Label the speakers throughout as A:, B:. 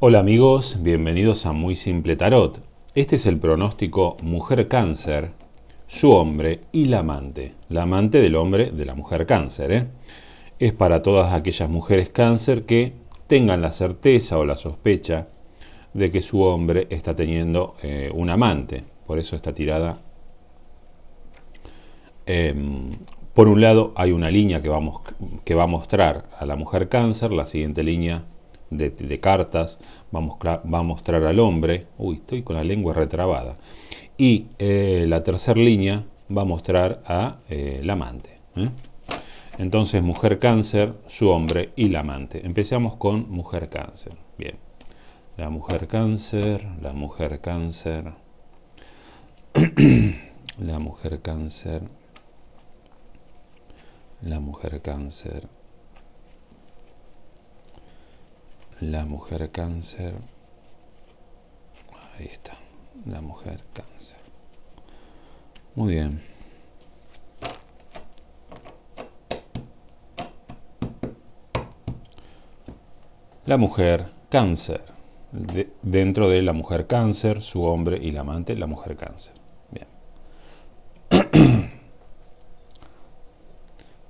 A: Hola amigos, bienvenidos a Muy Simple Tarot. Este es el pronóstico Mujer Cáncer, su hombre y la amante. La amante del hombre de la mujer Cáncer. ¿eh? Es para todas aquellas mujeres Cáncer que tengan la certeza o la sospecha de que su hombre está teniendo eh, un amante. Por eso está tirada. Em, por un lado hay una línea que vamos que va a mostrar a la mujer Cáncer, la siguiente línea de, cartas, va a, mostrar, a, mostrar, al hombre, uy, estoy con la lengua retrabada, y eh, la tercera línea va a mostrar a eh, amante. ¿eh? Entonces, mujer cáncer, su hombre y la amante. Empezamos con mujer cáncer. Bien. La mujer cáncer, la mujer cáncer, la mujer cáncer, la mujer cáncer. la mujer cáncer. Ahí está, la mujer cáncer. Muy bien. La mujer cáncer. dentro de la mujer cáncer, su hombre y la amante, la mujer cáncer. Bien.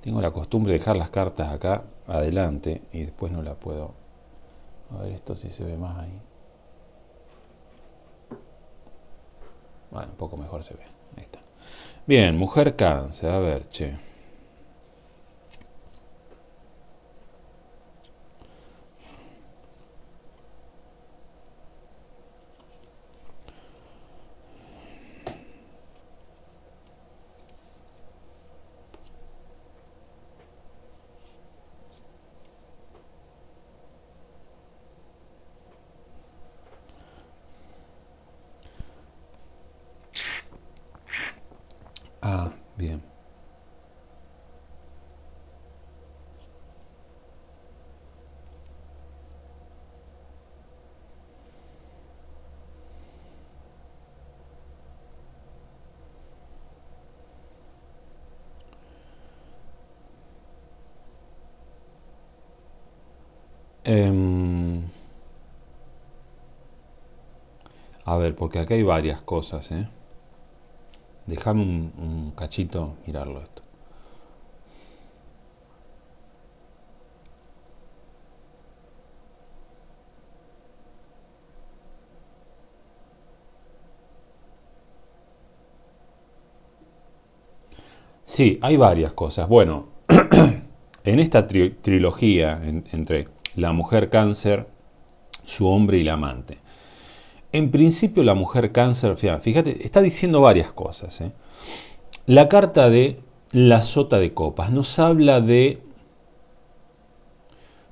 A: Tengo la costumbre de dejar las cartas acá adelante y después no la puedo a ver esto si se ve más ahí. Bueno, un poco mejor se ve. Ahí está. Bien, mujer cáncer. A ver, che. Em, a ver, porque aquí hay varias cosas, ¿eh? Dejame un, cachito mirarlo esto. Sí, hay varias cosas. Bueno, en esta trilogía entre la mujer cáncer, su hombre y la amante. En principio la mujer cáncer, fíjate, está diciendo varias cosas. ¿eh? La carta de la sota de copas nos habla de...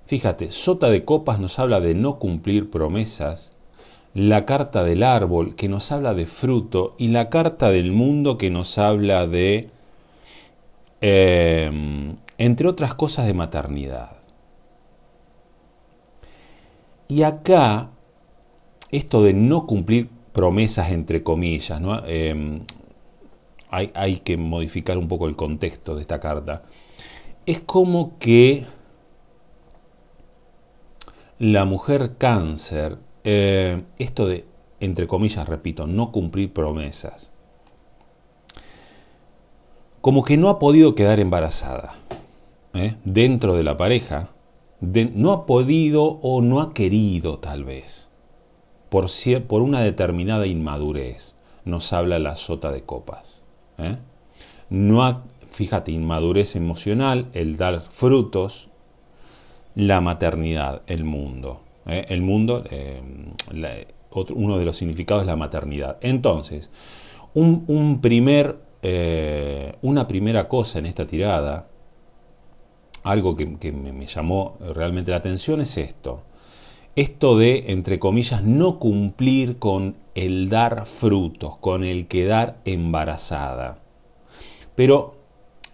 A: Fíjate, sota de copas nos habla de no cumplir promesas, la carta del árbol que nos habla de fruto y la carta del mundo que nos habla de, em, entre otras cosas, de maternidad. Y acá, esto de no cumplir promesas entre comillas, ¿no? Em, hay, que modificar un poco el contexto de esta carta. Es como que la mujer cáncer, eh, esto de, entre comillas, repito, no cumplir promesas, como que no ha podido quedar embarazada ¿eh? dentro de la pareja, no ha podido o no ha querido tal vez, por, por una determinada inmadurez, nos habla la sota de copas. ¿eh? No fíjate, inmadurez emocional, el dar frutos, la maternidad, el mundo. ¿eh? El mundo, em, uno de los significados es la maternidad. Entonces, un primer, eh, una primera cosa en esta tirada algo que, me, llamó realmente la atención es esto. Esto de, entre comillas, no cumplir con el dar frutos, con el quedar embarazada. Pero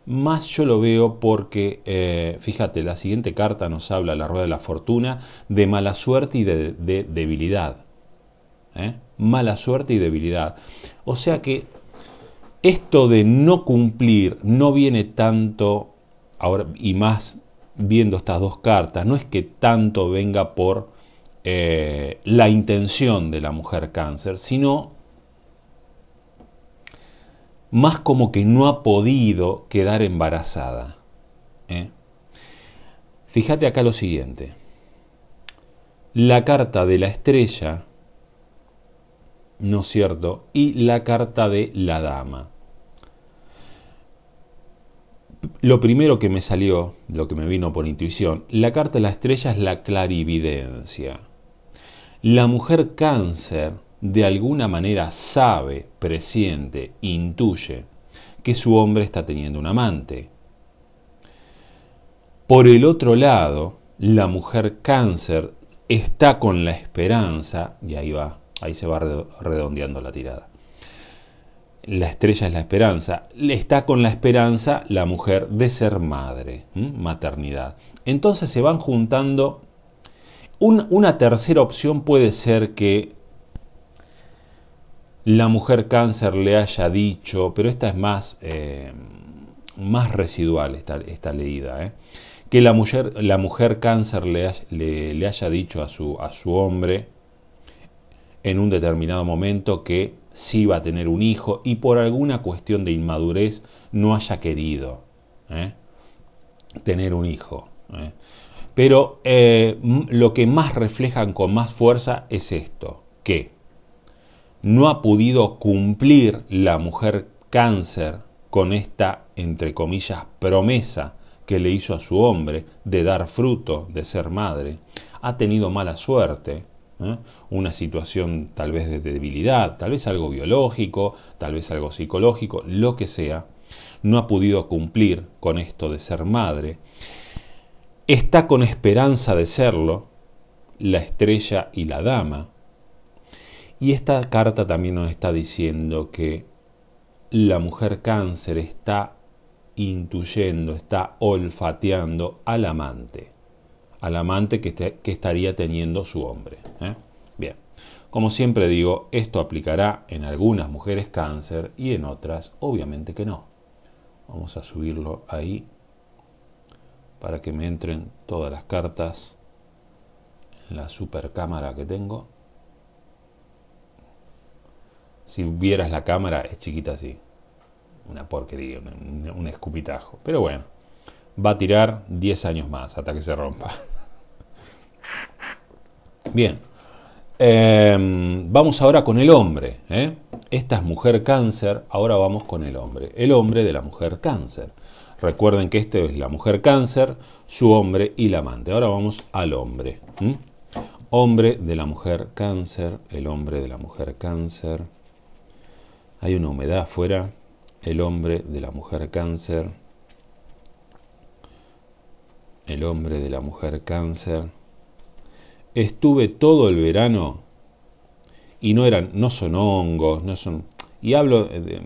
A: más yo lo veo porque, eh, fíjate, la siguiente carta nos habla, la rueda de la fortuna, de mala suerte y de, debilidad. ¿eh? Mala suerte y debilidad. O sea que esto de no cumplir no viene tanto ahora, y más viendo estas dos cartas, no es que tanto venga por eh, la intención de la mujer cáncer, sino más como que no ha podido quedar embarazada. ¿eh? Fíjate acá lo siguiente. La carta de la estrella, ¿no es cierto? Y la carta de la dama. Lo primero que me salió, lo que me vino por intuición, la carta de la estrella es la clarividencia. La mujer cáncer de alguna manera sabe, presiente, intuye que su hombre está teniendo un amante. Por el otro lado, la mujer cáncer está con la esperanza, y ahí va, ahí se va redondeando la tirada la estrella es la esperanza. Está con la esperanza la mujer de ser madre, maternidad. Entonces se van juntando. una tercera opción puede ser que la mujer cáncer le haya dicho, pero esta es más, eh, más residual esta, leída, ¿eh? que la mujer, la mujer cáncer le, le, le haya dicho a su, a su hombre en un determinado momento que si va a tener un hijo y por alguna cuestión de inmadurez no haya querido ¿eh? tener un hijo. ¿eh? Pero eh, lo que más reflejan con más fuerza es esto, que no ha podido cumplir la mujer cáncer con esta, entre comillas, promesa que le hizo a su hombre de dar fruto, de ser madre. Ha tenido mala suerte, ¿eh? una situación tal vez de debilidad, tal vez algo biológico, tal vez algo psicológico, lo que sea, no ha podido cumplir con esto de ser madre, está con esperanza de serlo, la estrella y la dama. Y esta carta también nos está diciendo que la mujer cáncer está intuyendo, está olfateando al amante al amante que, este, que estaría teniendo su hombre. ¿eh? Bien, como siempre digo, esto aplicará en algunas mujeres cáncer y en otras obviamente que no. Vamos a subirlo ahí para que me entren todas las cartas en la cámara que tengo. Si vieras la cámara, es chiquita así. Una porquería, un escupitajo. Pero bueno, va a tirar 10 años más hasta que se rompa. Bien, em, vamos ahora con el hombre. ¿eh? Esta es mujer cáncer, ahora vamos con el hombre. El hombre de la mujer cáncer. Recuerden que este es la mujer cáncer, su hombre y la amante. Ahora vamos al hombre. Hombre de la mujer cáncer, el hombre de la mujer cáncer. Hay una humedad afuera, el hombre de la mujer cáncer el hombre de la mujer cáncer, estuve todo el verano y no eran, no son hongos, no son. Y hablo de,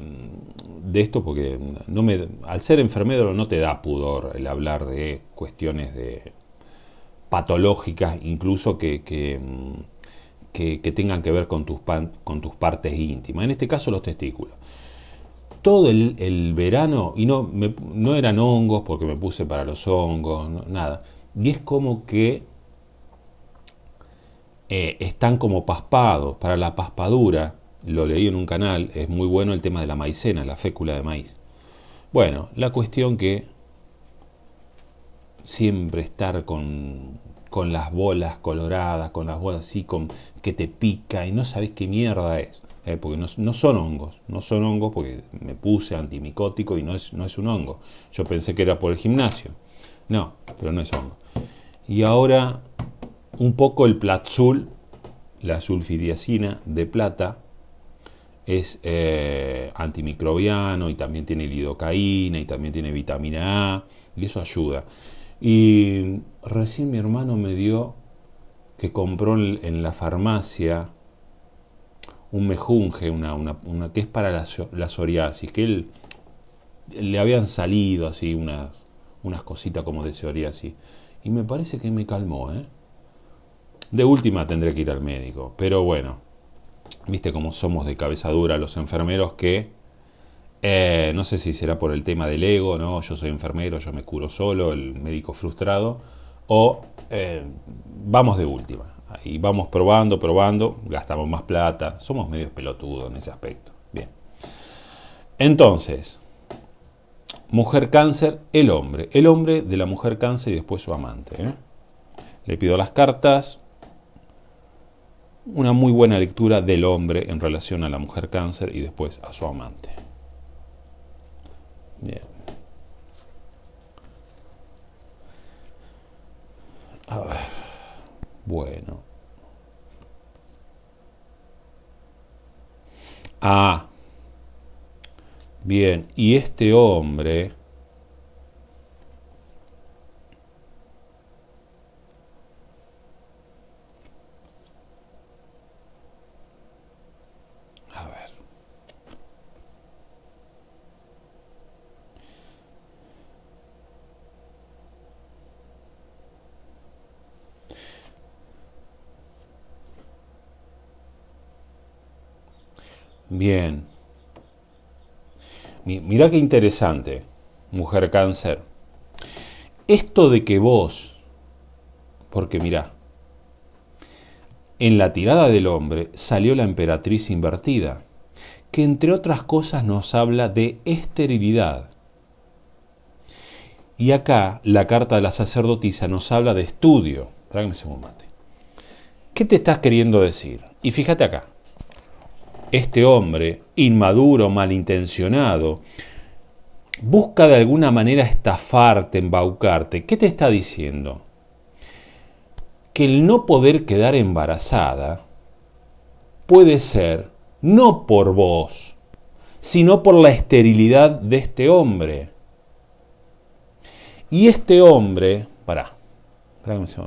A: esto porque no me, al ser enfermero no te da pudor el hablar de cuestiones de patológicas, incluso que, que, que, que tengan que ver con tus, con tus partes íntimas, en este caso los testículos todo el, verano, y no, no eran hongos porque me puse para los hongos, nada. Y es como que eh, están como paspados, para la paspadura, lo leí en un canal, es muy bueno el tema de la maicena, la fécula de maíz. Bueno, la cuestión que siempre estar con, las bolas coloradas, con las bolas así, con que te pica y no sabes qué mierda es. Eh, porque no, son hongos, no son hongos porque me puse antimicótico y no es, no es un hongo. Yo pensé que era por el gimnasio. No, pero no es hongo. Y ahora un poco el platzul, la sulfidiacina de plata, es eh, antimicrobiano y también tiene lidocaína y también tiene vitamina A y eso ayuda. Y recién mi hermano me dio que compró en la farmacia un mejunje, una, una, que es para la, psoriasis, que él le habían salido así unas, unas cositas como de psoriasis. Y me parece que me calmó, ¿eh? De última tendré que ir al médico, pero bueno, viste cómo somos de cabeza dura los enfermeros que, eh, no sé si será por el tema del ego, ¿no? Yo soy enfermero, yo me curo solo, el médico frustrado, o eh, vamos de última y vamos probando, probando, gastamos más plata, somos medio pelotudos en ese aspecto. Bien. Entonces, mujer cáncer, el hombre, el hombre de la mujer cáncer y después su amante. ¿eh? Le pido las cartas, una muy buena lectura del hombre en relación a la mujer cáncer y después a su amante. Bien. A ver. Bueno. Ah, bien, y este hombre Bien. Mirá qué interesante, mujer cáncer. Esto de que vos, porque mirá, en la tirada del hombre salió la emperatriz invertida, que entre otras cosas nos habla de esterilidad. Y acá la carta de la sacerdotisa nos habla de estudio. Trágame un mate. ¿Qué te estás queriendo decir? Y fíjate acá este hombre, inmaduro, malintencionado, busca de alguna manera estafarte, embaucarte. ¿Qué te está diciendo? Que el no poder quedar embarazada puede ser no por vos, sino por la esterilidad de este hombre. Y este hombre, pará, pará que me se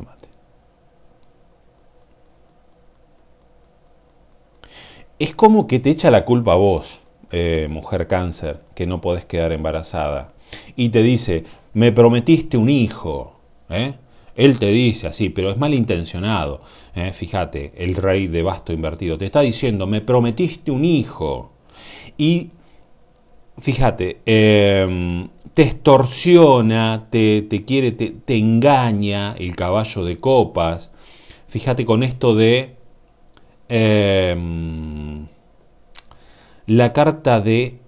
A: es como que te echa la culpa a vos, eh, mujer cáncer, que no podés quedar embarazada. Y te dice, me prometiste un hijo. ¿eh? Él te dice así, pero es malintencionado. ¿eh? Fíjate, el rey de basto invertido te está diciendo, me prometiste un hijo. Y fíjate, em, te extorsiona, te, quiere, te, engaña el caballo de copas. Fíjate con esto de Em, la carta de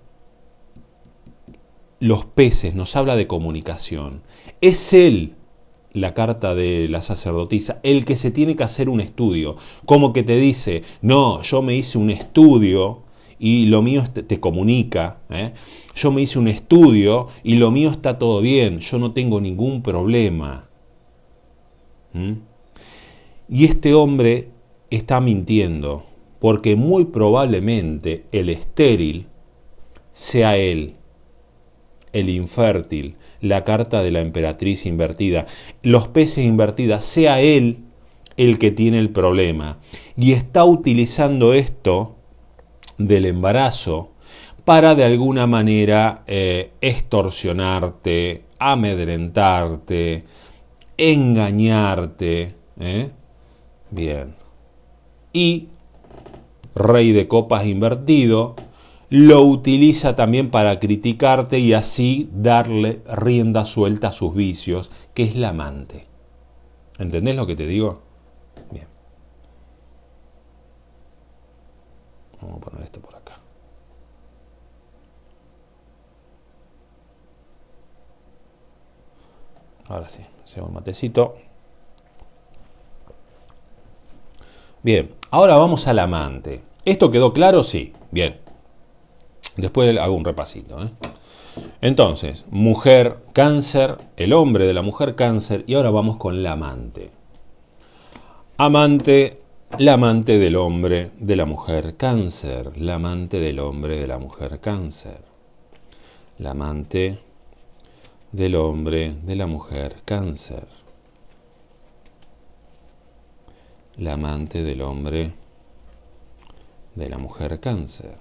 A: los peces nos habla de comunicación. Es él, la carta de la sacerdotisa, el que se tiene que hacer un estudio. Como que te dice, no, yo me hice un estudio y lo mío te comunica. ¿eh? Yo me hice un estudio y lo mío está todo bien, yo no tengo ningún problema. ¿Mm? Y este hombre está mintiendo, porque muy probablemente el estéril sea él, el infértil, la carta de la emperatriz invertida, los peces invertidas, sea él el que tiene el problema. Y está utilizando esto del embarazo para de alguna manera eh, extorsionarte, amedrentarte, engañarte. ¿eh? Bien y rey de copas invertido, lo utiliza también para criticarte y así darle rienda suelta a sus vicios, que es la amante. ¿Entendés lo que te digo? Bien. Vamos a poner esto por acá. Ahora sí, hacemos un matecito. Bien, ahora vamos al amante. ¿Esto quedó claro? Sí. Bien. Después hago un repasito. ¿eh? Entonces, mujer cáncer, el hombre de la mujer cáncer, y ahora vamos con la amante. Amante, la amante del hombre de la mujer cáncer, la amante del hombre de la mujer cáncer, la amante del hombre de la mujer cáncer. la amante del hombre de la mujer cáncer.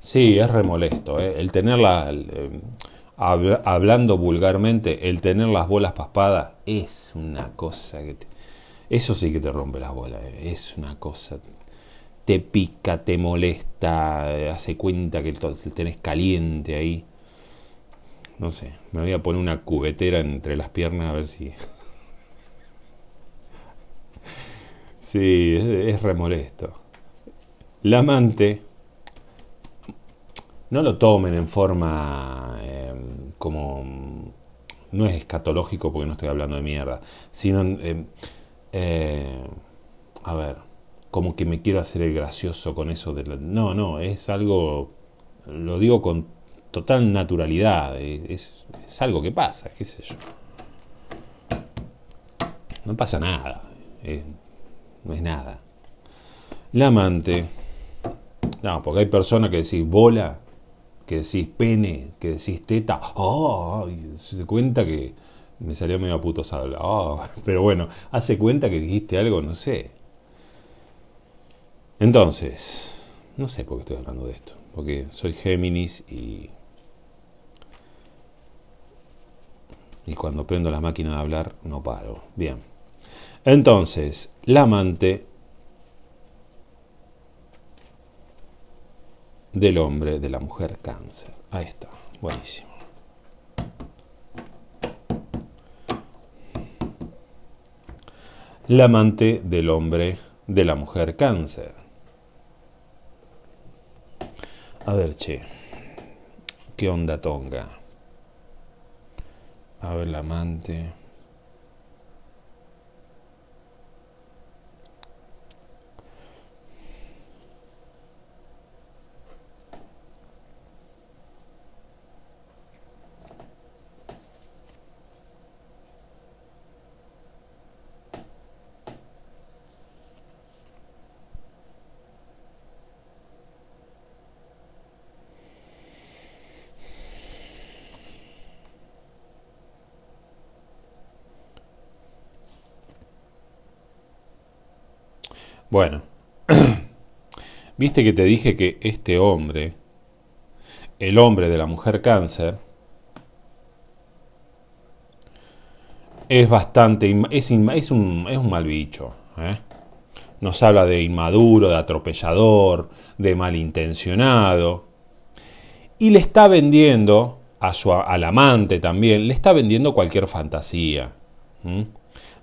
A: Sí, es remolesto. ¿eh? El tenerla em, hablando vulgarmente, el tener las bolas paspadas es una cosa que te, eso sí que te rompe las bolas. ¿eh? Es una cosa te pica, te molesta, eh, hace cuenta que tenés caliente ahí. No sé, me voy a poner una cubetera entre las piernas a ver si... sí, es, es remolesto. La amante, no lo tomen en forma em, como... No es escatológico porque no estoy hablando de mierda, sino... Em, eh, a ver, como que me quiero hacer el gracioso con eso. De no, no, es algo... Lo digo con total naturalidad. Eh, es, algo que pasa, qué sé yo. No pasa nada. Eh, no es nada. La amante. No, porque hay personas que decís bola, que decís pene, que decís teta. Oh, se cuenta que me salió medio puto sabla. Oh, pero bueno, hace cuenta que dijiste algo, no sé. Entonces, no sé por qué estoy hablando de esto. Porque soy Géminis y Y cuando prendo la máquina de hablar, no paro. Bien. Entonces, la amante del hombre, de la mujer cáncer. Ahí está. Buenísimo. La amante del hombre, de la mujer cáncer. A ver, che. ¿Qué onda tonga? Ave el amante, Bueno, viste que te dije que este hombre, el hombre de la mujer cáncer, es bastante, es, un, es un mal bicho. ¿eh? Nos habla de inmaduro, de atropellador, de malintencionado. Y le está vendiendo, a su, al amante también, le está vendiendo cualquier fantasía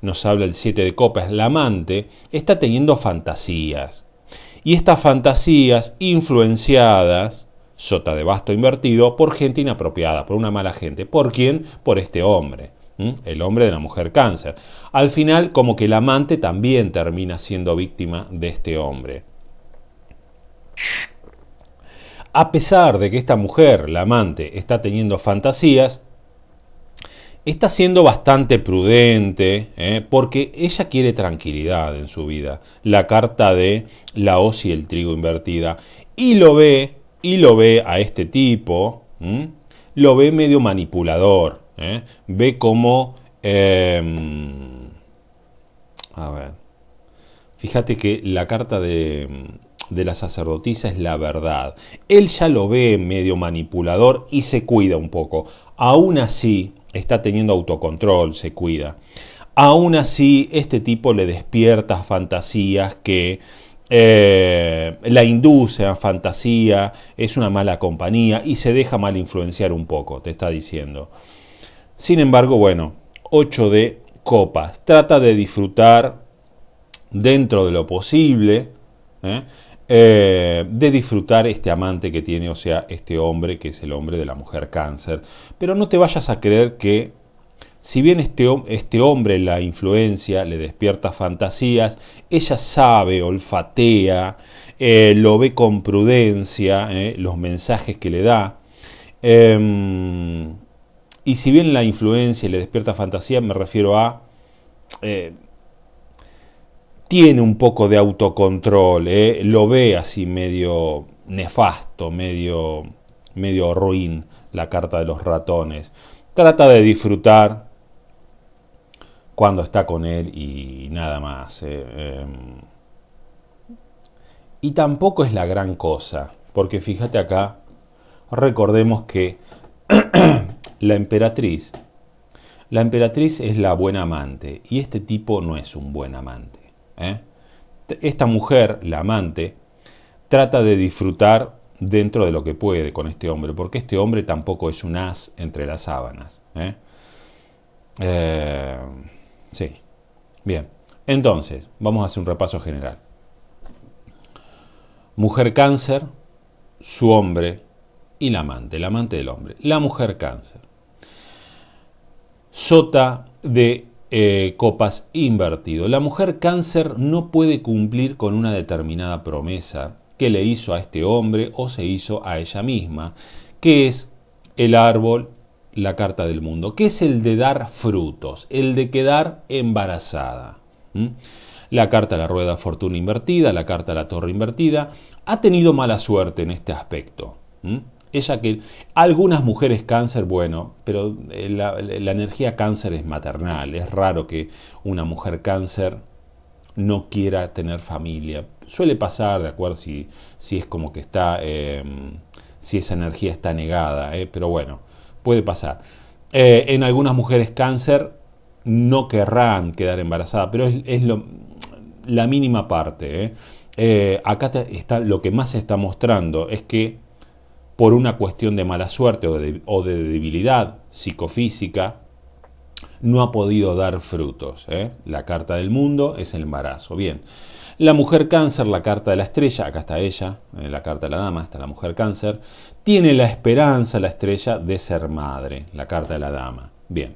A: nos habla el 7 de copas, la amante, está teniendo fantasías. Y estas fantasías influenciadas, sota de basto invertido, por gente inapropiada, por una mala gente. ¿Por quién? Por este hombre. El hombre de la mujer cáncer. Al final, como que la amante también termina siendo víctima de este hombre. A pesar de que esta mujer, la amante, está teniendo fantasías, está siendo bastante prudente ¿eh? porque ella quiere tranquilidad en su vida. La carta de la hoz y el trigo invertida. Y lo ve, y lo ve a este tipo, lo ve medio manipulador. ¿eh? Ve como... Em, a ver. Fíjate que la carta de, de la sacerdotisa es la verdad. Él ya lo ve medio manipulador y se cuida un poco. Aún así, está teniendo autocontrol, se cuida. Aún así, este tipo le despierta fantasías que eh, la induce a fantasía, es una mala compañía y se deja mal influenciar un poco, te está diciendo. Sin embargo, bueno, 8 de copas. Trata de disfrutar dentro de lo posible. ¿eh? Eh, de disfrutar este amante que tiene, o sea, este hombre que es el hombre de la mujer cáncer. Pero no te vayas a creer que, si bien este, este hombre la influencia, le despierta fantasías, ella sabe, olfatea, eh, lo ve con prudencia, eh, los mensajes que le da. Em, y si bien la influencia le despierta fantasía, me refiero a tiene un poco de autocontrol, ¿eh? lo ve así medio nefasto, medio, medio ruin la carta de los ratones. Trata de disfrutar cuando está con él y nada más. ¿eh? Em, y tampoco es la gran cosa, porque fíjate acá, recordemos que la emperatriz, la emperatriz es la buena amante y este tipo no es un buen amante. ¿eh? Esta mujer, la amante, trata de disfrutar dentro de lo que puede con este hombre, porque este hombre tampoco es un as entre las sábanas. ¿eh? Eh, sí, bien. Entonces, vamos a hacer un repaso general. Mujer cáncer, su hombre y la amante, la amante del hombre. La mujer cáncer. Sota de eh, copas invertido. La mujer cáncer no puede cumplir con una determinada promesa que le hizo a este hombre o se hizo a ella misma, que es el árbol, la carta del mundo, que es el de dar frutos, el de quedar embarazada. La carta la rueda fortuna invertida, la carta la torre invertida, ha tenido mala suerte en este aspecto. Ella que algunas mujeres cáncer, bueno, pero eh, la, energía cáncer es maternal, es raro que una mujer cáncer no quiera tener familia. Suele pasar, de acuerdo, si, si es como que está, em, si esa energía está negada, eh, pero bueno, puede pasar. Eh, en algunas mujeres cáncer no querrán quedar embarazada, pero es, la mínima parte. acá está, lo que más se está mostrando es que por una cuestión de mala suerte o de, debilidad psicofísica, no ha podido dar frutos. ¿eh? La carta del mundo es el embarazo. Bien, la mujer cáncer, la carta de la estrella, acá está ella, eh, la carta de la dama, está la mujer cáncer, tiene la esperanza, la estrella, de ser madre, la carta de la dama. Bien.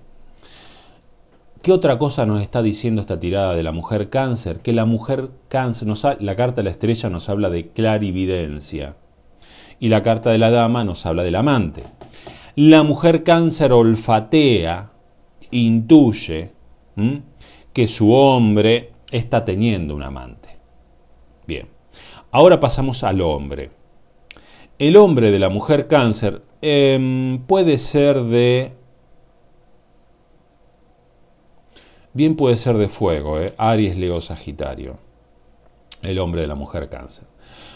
A: ¿Qué otra cosa nos está diciendo esta tirada de la mujer cáncer? Que la mujer cáncer, la carta de la estrella nos habla de clarividencia y la carta de la dama nos habla del amante. La mujer cáncer olfatea, intuye que su hombre está teniendo un amante. Bien, ahora pasamos al hombre. El hombre de la mujer cáncer em, puede ser de... Bien puede ser de fuego, ¿eh? Aries, Leo, Sagitario. El hombre de la mujer cáncer.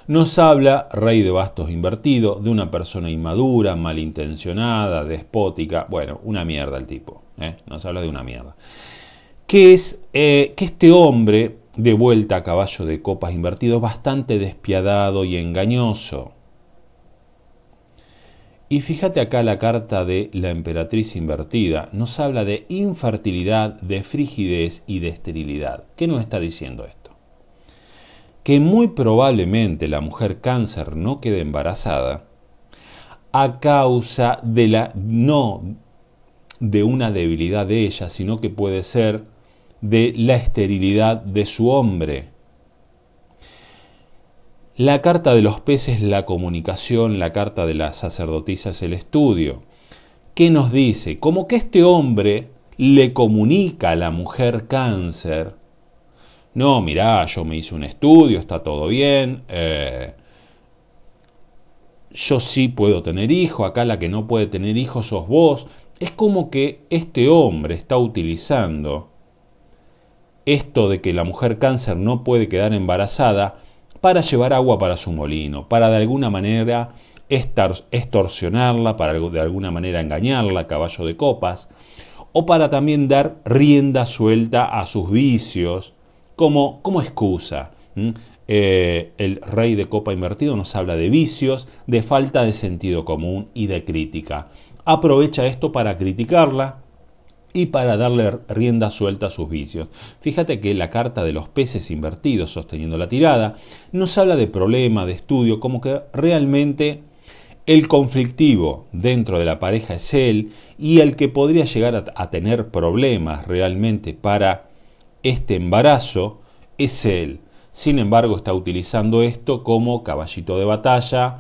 A: Nos habla, rey de bastos invertido, de una persona inmadura, malintencionada, despótica, bueno, una mierda el tipo. ¿eh? Nos habla de una mierda. Que es eh, que este hombre, de vuelta a caballo de copas invertido, bastante despiadado y engañoso. Y fíjate acá la carta de la emperatriz invertida, nos habla de infertilidad, de frigidez y de esterilidad. ¿Qué nos está diciendo esto? que muy probablemente la mujer cáncer no quede embarazada a causa de la no de una debilidad de ella, sino que puede ser de la esterilidad de su hombre. La carta de los peces la comunicación, la carta de la sacerdotisa es el estudio. ¿Qué nos dice? Como que este hombre le comunica a la mujer cáncer no, mirá, yo me hice un estudio, está todo bien, eh, yo sí puedo tener hijo, acá la que no puede tener hijos sos vos. Es como que este hombre está utilizando esto de que la mujer cáncer no puede quedar embarazada para llevar agua para su molino, para de alguna manera extorsionarla, para de alguna manera engañarla, caballo de copas, o para también dar rienda suelta a sus vicios, como, excusa. Eh, el rey de copa invertido nos habla de vicios, de falta de sentido común y de crítica. Aprovecha esto para criticarla y para darle rienda suelta a sus vicios. Fíjate que la carta de los peces invertidos sosteniendo la tirada nos habla de problema, de estudio, como que realmente el conflictivo dentro de la pareja es él y el que podría llegar a tener problemas realmente para este embarazo es él. Sin embargo, está utilizando esto como caballito de batalla,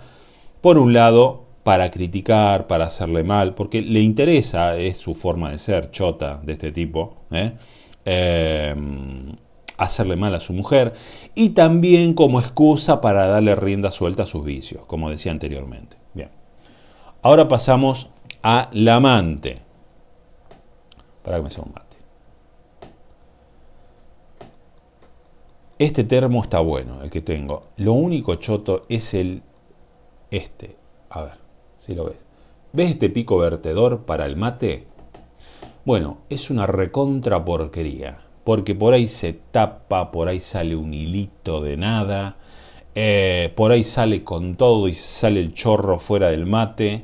A: por un lado, para criticar, para hacerle mal, porque le interesa, es su forma de ser chota de este tipo, ¿eh? em, hacerle mal a su mujer, y también como excusa para darle rienda suelta a sus vicios, como decía anteriormente. Bien. Ahora pasamos a la amante. Para que me sea un mate. Este termo está bueno, el que tengo. Lo único choto es el este. A ver, si lo ves. ¿Ves este pico vertedor para el mate? Bueno, es una recontra porquería. Porque por ahí se tapa, por ahí sale un hilito de nada. Eh, por ahí sale con todo y sale el chorro fuera del mate.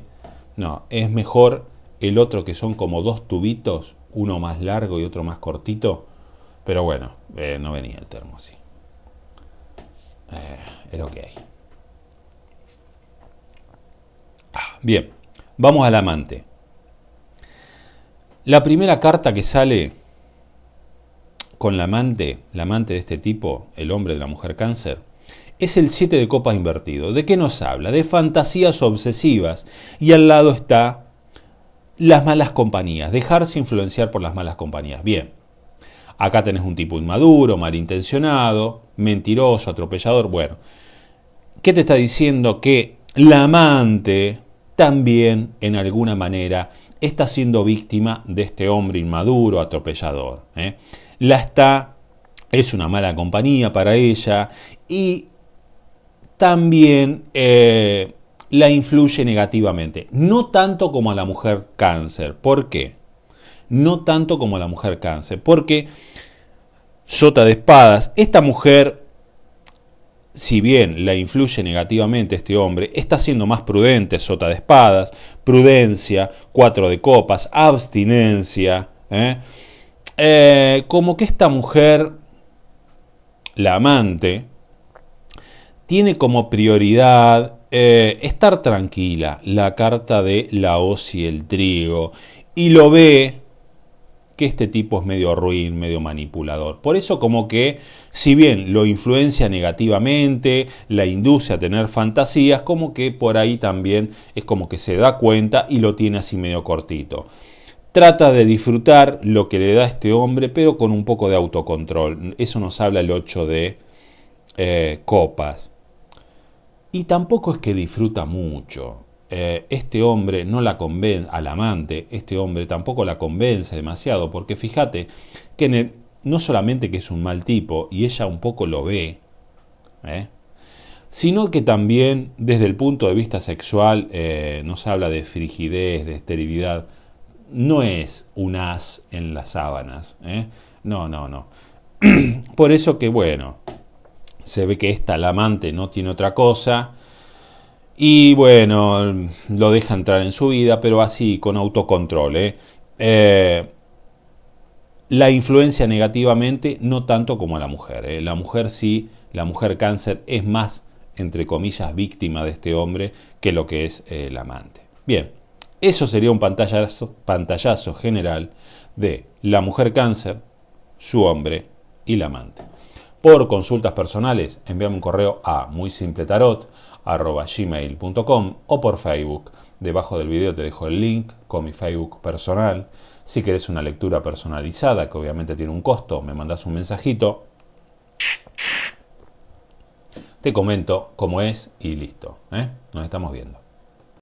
A: No, es mejor el otro que son como dos tubitos, uno más largo y otro más cortito. Pero bueno, eh, no venía el termo así. Eh, es lo ah, bien, vamos al amante. La primera carta que sale con la amante, la amante de este tipo, el hombre de la mujer cáncer, es el 7 de copas invertido. ¿De qué nos habla? De fantasías obsesivas. Y al lado está las malas compañías, dejarse influenciar por las malas compañías. Bien, acá tenés un tipo inmaduro, malintencionado, mentiroso, atropellador. Bueno, ¿qué te está diciendo? Que la amante también, en alguna manera, está siendo víctima de este hombre inmaduro, atropellador. Eh? La está, es una mala compañía para ella y también eh, la influye negativamente. No tanto como a la mujer cáncer. ¿Por qué? No tanto como a la mujer cáncer. Porque sota de espadas. Esta mujer, si bien la influye negativamente este hombre, está siendo más prudente, sota de espadas, prudencia, cuatro de copas, abstinencia. ¿eh? Eh, como que esta mujer, la amante, tiene como prioridad eh, estar tranquila, la carta de la hoz y el trigo, y lo ve que este tipo es medio ruin, medio manipulador. Por eso como que, si bien lo influencia negativamente, la induce a tener fantasías, como que por ahí también es como que se da cuenta y lo tiene así medio cortito. Trata de disfrutar lo que le da este hombre, pero con un poco de autocontrol. Eso nos habla el 8 de eh, copas. Y tampoco es que disfruta mucho. Eh, este hombre no la convence, al amante, este hombre tampoco la convence demasiado, porque fíjate que no solamente que es un mal tipo y ella un poco lo ve, ¿eh? sino que también desde el punto de vista sexual eh, nos habla de frigidez, de esterilidad. No es un as en las sábanas. No, no, no. Por eso que, bueno, se ve que esta, al amante, no tiene otra cosa y bueno, lo deja entrar en su vida, pero así, con autocontrol. ¿eh? Eh, la influencia negativamente, no tanto como a la mujer. ¿eh? La mujer sí, la mujer cáncer es más, entre comillas, víctima de este hombre que lo que es el amante. Bien, eso sería un pantallazo, pantallazo general de la mujer cáncer, su hombre y la amante. Por consultas personales, envíame un correo a muy simple tarot gmail.com o por Facebook. Debajo del video te dejo el link con mi Facebook personal. Si querés una lectura personalizada, que obviamente tiene un costo, me mandas un mensajito. Te comento cómo es y listo. ¿eh? Nos estamos viendo.